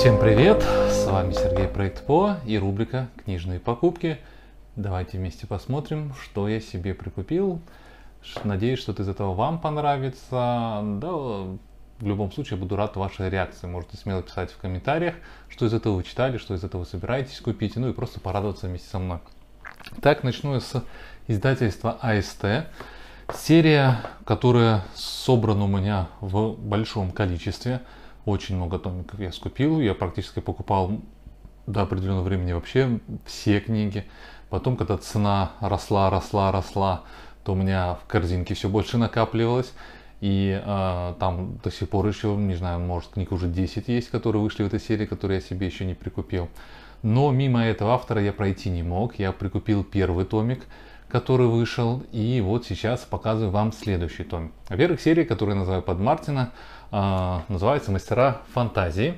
Всем привет! С вами Сергей Проект По и рубрика «Книжные покупки». Давайте вместе посмотрим, что я себе прикупил. Надеюсь, что из этого вам понравится. Да, в любом случае, буду рад вашей реакции. Можете смело писать в комментариях, что из этого вы читали, что из этого вы собираетесь купить, ну и просто порадоваться вместе со мной. Так, начну я с издательства АСТ. Серия, которая собрана у меня в большом количестве – очень много томиков я скупил, я практически покупал до определенного времени вообще все книги. Потом, когда цена росла, росла, росла, то у меня в корзинке все больше накапливалось. И э, там до сих пор еще, не знаю, может книг уже 10 есть, которые вышли в этой серии, которые я себе еще не прикупил. Но мимо этого автора я пройти не мог. Я прикупил первый томик, который вышел. И вот сейчас показываю вам следующий томик. Во-первых, серия, которую я называю под Мартина, а, называется «Мастера фантазии».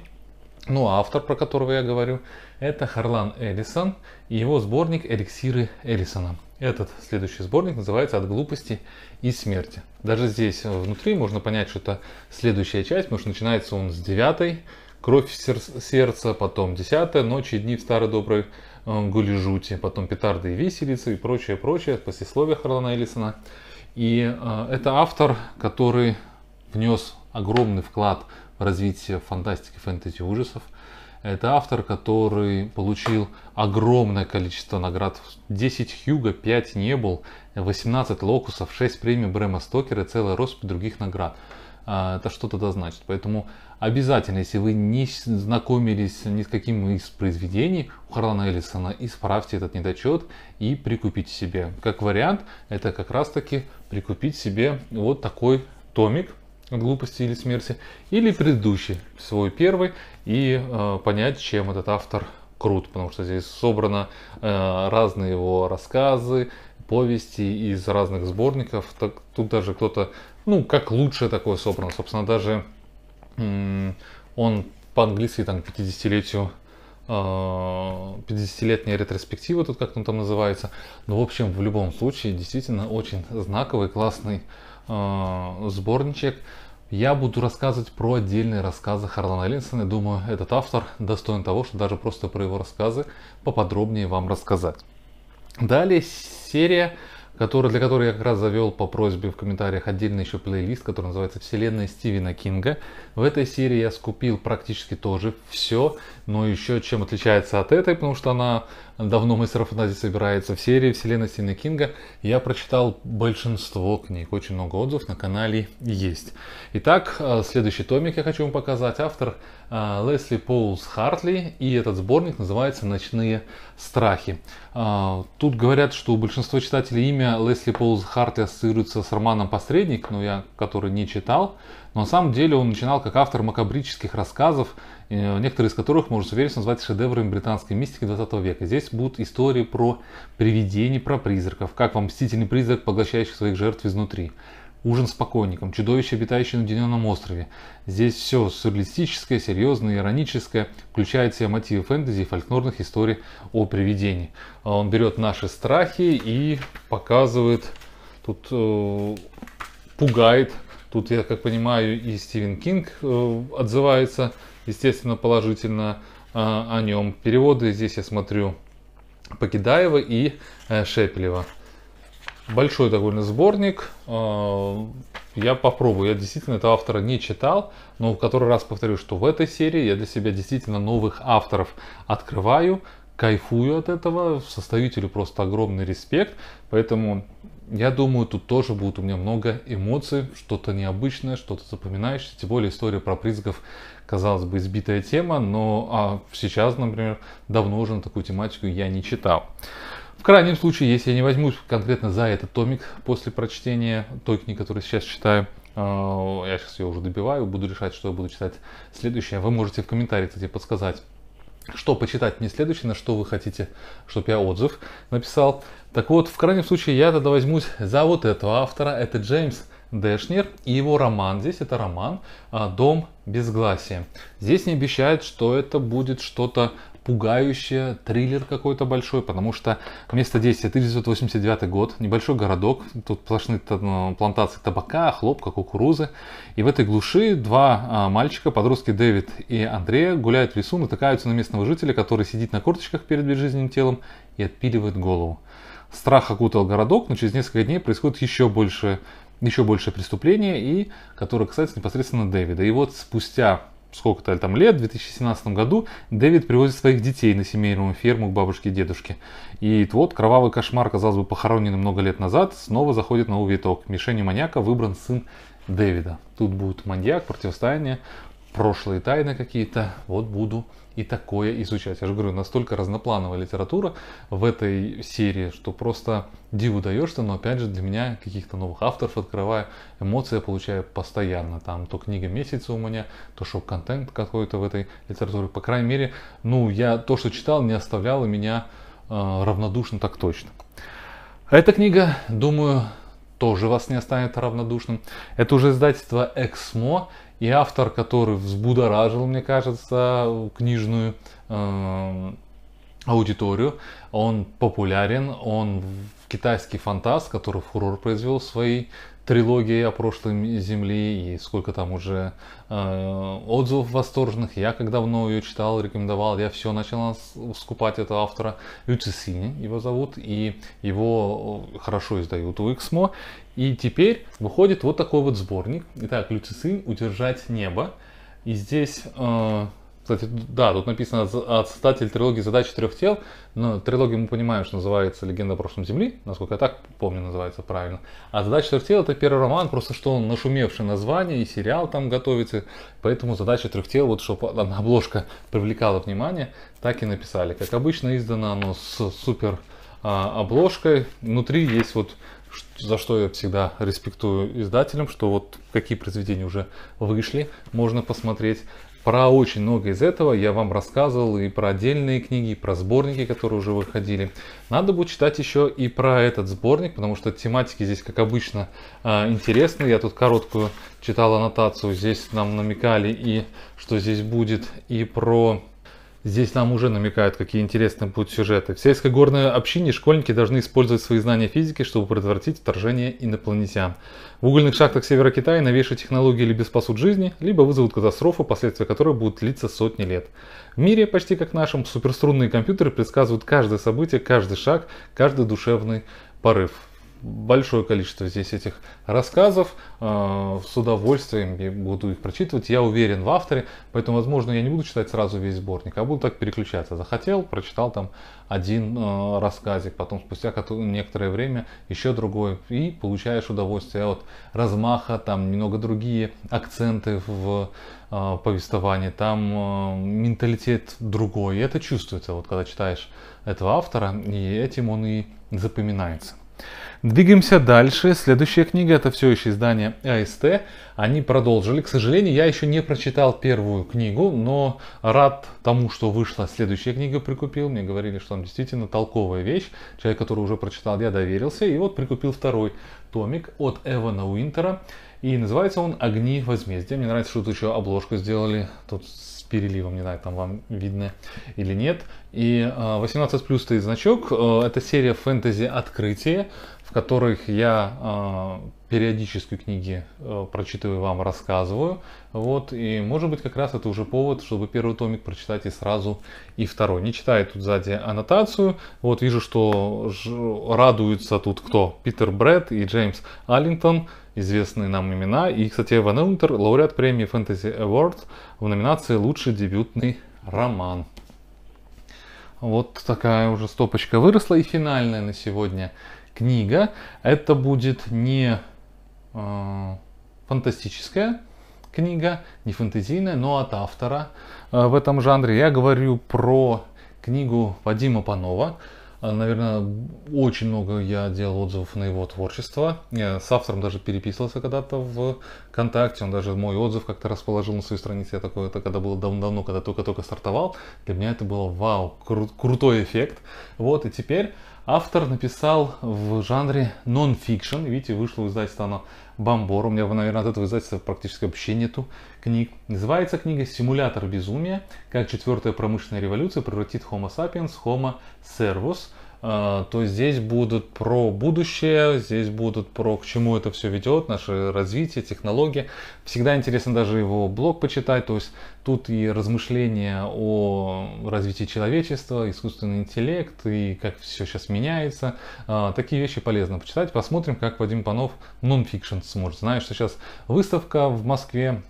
Ну а автор, про которого я говорю, это Харлан Эллисон и его сборник «Эликсиры Эллисона». Этот следующий сборник называется «От глупости и смерти». Даже здесь внутри можно понять, что это следующая часть, потому что начинается он с девятой, «Кровь в сердце», потом десятая, «Ночи и дни в старой доброй э, гулежуте», потом «Петарды и виселицы» и прочее, прочее, послесловие Харлана Эллисона. И э, это автор, который внес огромный вклад в развитие фантастики, фэнтези, ужасов. Это автор, который получил огромное количество наград. 10 Хьюга, 5 Небул, 18 Локусов, 6 премий Брэма Стокера и целая россыпь других наград. А, это что-то да значит. Поэтому обязательно, если вы не знакомились ни с каким из произведений у Харлана Эллисона, исправьте этот недочет и прикупите себе. Как вариант, это как раз таки прикупить себе вот такой томик – глупости или смерти, или предыдущий, свой первый, и э, понять, чем этот автор крут, потому что здесь собрано э, разные его рассказы, повести из разных сборников. Так, тут даже кто-то, ну, как лучше такое собрано. Собственно, даже э, он по-английски там к 50-летию 50-летняя а, ретроспектива, тут как он там называется. Но, ну, в общем, в любом случае, действительно очень знаковый, классный э, сборничек. Я буду рассказывать про отдельные рассказы Харлана Эллинсона. Думаю, этот автор достоин того, что даже просто про его рассказы поподробнее вам рассказать. Далее серия, который, для которой я как раз завел по просьбе в комментариях отдельный еще плейлист, который называется «Вселенная Стивена Кинга». В этой серии я скупил практически тоже все, но еще чем отличается от этой, потому что она давно мастера фантазии собирается в серии вселенной Стивена Кинга, я прочитал большинство книг, очень много отзывов на канале есть. Итак, э, следующий томик я хочу вам показать. Автор э, Лесли Поулс Хартли, и этот сборник называется «Ночные страхи». Э, тут говорят, что у большинства читателей имя Лесли Поулс Хартли ассоциируется с романом «Посредник», но я который не читал, но на самом деле он начинал как автор макабрических рассказов, э, некоторые из которых, можно с уверенностью назвать шедеврами британской мистики 20 века. Здесь будут истории про привидений, про призраков, как вам мстительный призрак, поглощающий своих жертв изнутри. Ужин с покойником, чудовище, обитающее на Уединенном острове. Здесь все сюрреалистическое, серьезное, ироническое, включает в себя мотивы фэнтези и фольклорных историй о привидении. Э, он берет наши страхи и показывает, тут э, пугает Тут, я как понимаю, и Стивен Кинг э, отзывается, естественно, положительно э, о нем. Переводы здесь я смотрю Покидаева и э, Шепелева. Большой довольно сборник. Я попробую. Я действительно этого автора не читал, но в который раз повторю, что в этой серии я для себя действительно новых авторов открываю, кайфую от этого, составителю просто огромный респект. Поэтому я думаю, тут тоже будет у меня много эмоций, что-то необычное, что-то запоминающее. Тем более история про призгов, казалось бы, избитая тема, но а сейчас, например, давно уже на такую тематику я не читал. В крайнем случае, если я не возьмусь конкретно за этот томик после прочтения той книги, которую сейчас читаю, э, я сейчас ее уже добиваю, буду решать, что я буду читать следующее. Вы можете в комментариях кстати, подсказать, что почитать мне следующее, на что вы хотите, чтобы я отзыв написал. Так вот, в крайнем случае, я тогда возьмусь за вот этого автора. Это Джеймс Дэшнер и его роман. Здесь это роман а, «Дом безгласия». Здесь не обещают, что это будет что-то пугающее триллер какой-то большой, потому что место действия 1989 год, небольшой городок, тут сплошные ну, плантации табака, хлопка, кукурузы. И в этой глуши два а, мальчика, подростки Дэвид и Андрея, гуляют в лесу, натыкаются на местного жителя, который сидит на корточках перед безжизненным телом и отпиливает голову. Страх окутал городок, но через несколько дней происходит еще больше еще большее преступление, и которое касается непосредственно Дэвида. И вот спустя сколько-то там лет, в 2017 году, Дэвид привозит своих детей на семейную ферму к бабушке и дедушке. И вот кровавый кошмар, казалось бы, похороненный много лет назад, снова заходит на увиток. Мишенью маньяка выбран сын Дэвида. Тут будет маньяк, противостояние, прошлые тайны какие-то, вот буду и такое изучать. Я же говорю, настолько разноплановая литература в этой серии, что просто диву даешься, но опять же для меня каких-то новых авторов открываю, эмоции я получаю постоянно. Там то книга месяца у меня, то шок-контент какой-то в этой литературе. По крайней мере, ну, я то, что читал, не оставляло меня э, равнодушным так точно. Эта книга, думаю, тоже вас не останет равнодушным. Это уже издательство «Эксмо», и автор, который взбудоражил, мне кажется, книжную э, аудиторию. Он популярен, он китайский фантаст, который фурор произвел своей трилогии о прошлой земле и сколько там уже э, отзывов восторженных. Я как давно ее читал, рекомендовал, я все начал скупать этого автора. Люцисини его зовут, и его э, хорошо издают у Эксмо. И теперь выходит вот такой вот сборник. Итак, Люцисин «Удержать небо». И здесь э, кстати, да, тут написано от создатель трилогии «Задачи трех тел», но ну, трилогия мы понимаем, что называется «Легенда о прошлом Земли», насколько я так помню, называется правильно. А «Задача трех тел» — это первый роман, просто что он нашумевший название, и сериал там готовится, поэтому «Задача трех тел», вот чтобы обложка привлекала внимание, так и написали. Как обычно, издано оно с супер а, обложкой, внутри есть вот за что я всегда респектую издателям, что вот какие произведения уже вышли, можно посмотреть. Про очень много из этого я вам рассказывал и про отдельные книги, и про сборники, которые уже выходили. Надо будет читать еще и про этот сборник, потому что тематики здесь, как обычно, а, интересны. Я тут короткую читал аннотацию, здесь нам намекали и что здесь будет, и про Здесь нам уже намекают, какие интересные будут сюжеты. В сельской горной общине школьники должны использовать свои знания физики, чтобы предотвратить вторжение инопланетян. В угольных шахтах севера Китая новейшие технологии либо спасут жизни, либо вызовут катастрофу, последствия которой будут длиться сотни лет. В мире, почти как нашем, суперструнные компьютеры предсказывают каждое событие, каждый шаг, каждый душевный порыв большое количество здесь этих рассказов. Э, с удовольствием я буду их прочитывать. Я уверен в авторе, поэтому, возможно, я не буду читать сразу весь сборник, а буду так переключаться. Захотел, прочитал там один э, рассказик, потом спустя некоторое время еще другой. И получаешь удовольствие от размаха, там немного другие акценты в э, повествовании, там менталитет другой. И это чувствуется, вот когда читаешь этого автора, и этим он и запоминается. Двигаемся дальше. Следующая книга это все еще издание АСТ. Они продолжили. К сожалению, я еще не прочитал первую книгу, но рад тому, что вышла следующая книга, прикупил. Мне говорили, что там действительно толковая вещь. Человек, который уже прочитал, я доверился. И вот прикупил второй томик от Эвана Уинтера. И называется он «Огни возмездия». Мне нравится, что тут еще обложку сделали. Тут переливом, не знаю, там вам видно или нет. И 18 а, плюс стоит значок. Э, это серия фэнтези открытия, в которых я а, периодически книги э, прочитываю вам, рассказываю. Вот, и может быть как раз это уже повод, чтобы первый томик прочитать и сразу, и второй. Не читаю тут сзади аннотацию. Вот вижу, что радуются тут кто? Питер Брэд и Джеймс Аллингтон известные нам имена. И, кстати, Эван Элнтер, лауреат премии Fantasy Award в номинации «Лучший дебютный роман». Вот такая уже стопочка выросла. И финальная на сегодня книга. Это будет не э, фантастическая книга, не фэнтезийная, но от автора э, в этом жанре. Я говорю про книгу Вадима Панова а, наверное, очень много я делал отзывов на его творчество. Я с автором даже переписывался когда-то в ВКонтакте. Он даже мой отзыв как-то расположил на своей странице. Я такое, это когда было давно-давно, когда только-только стартовал. Для меня это было вау, кру- крутой эффект. Вот, и теперь Автор написал в жанре нон-фикшн. Видите, вышло издательство оно Бомбор. У меня, наверное, от этого издательства практически вообще нету книг. Называется книга «Симулятор безумия. Как четвертая промышленная революция превратит Homo sapiens в Homo servus». А, то здесь будут про будущее, здесь будут про к чему это все ведет, наше развитие, технологии. Всегда интересно даже его блог почитать, то есть тут и размышления о развитии человечества, искусственный интеллект и как все сейчас меняется. А, такие вещи полезно почитать. Посмотрим, как Вадим Панов нонфикшн сможет. Знаю, что сейчас выставка в Москве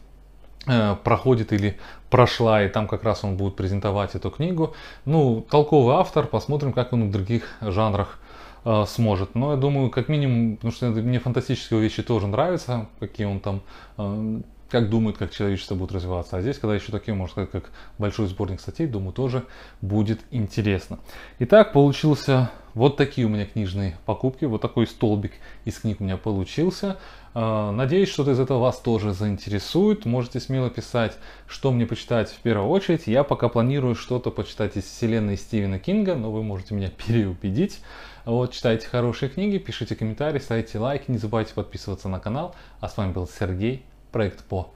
Э, проходит или прошла, и там как раз он будет презентовать эту книгу. Ну, толковый автор, посмотрим, как он в других жанрах э, сможет. Но я думаю, как минимум, потому что мне фантастические вещи тоже нравятся, какие он там э, как думают, как человечество будет развиваться. А здесь, когда еще такие, можно сказать, как большой сборник статей, думаю, тоже будет интересно. Итак, получился вот такие у меня книжные покупки, вот такой столбик из книг у меня получился. А, надеюсь, что-то из этого вас тоже заинтересует. Можете смело писать, что мне почитать в первую очередь. Я пока планирую что-то почитать из вселенной Стивена Кинга, но вы можете меня переубедить. Вот, читайте хорошие книги, пишите комментарии, ставьте лайки, не забывайте подписываться на канал. А с вами был Сергей проект ПО.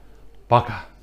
Пока!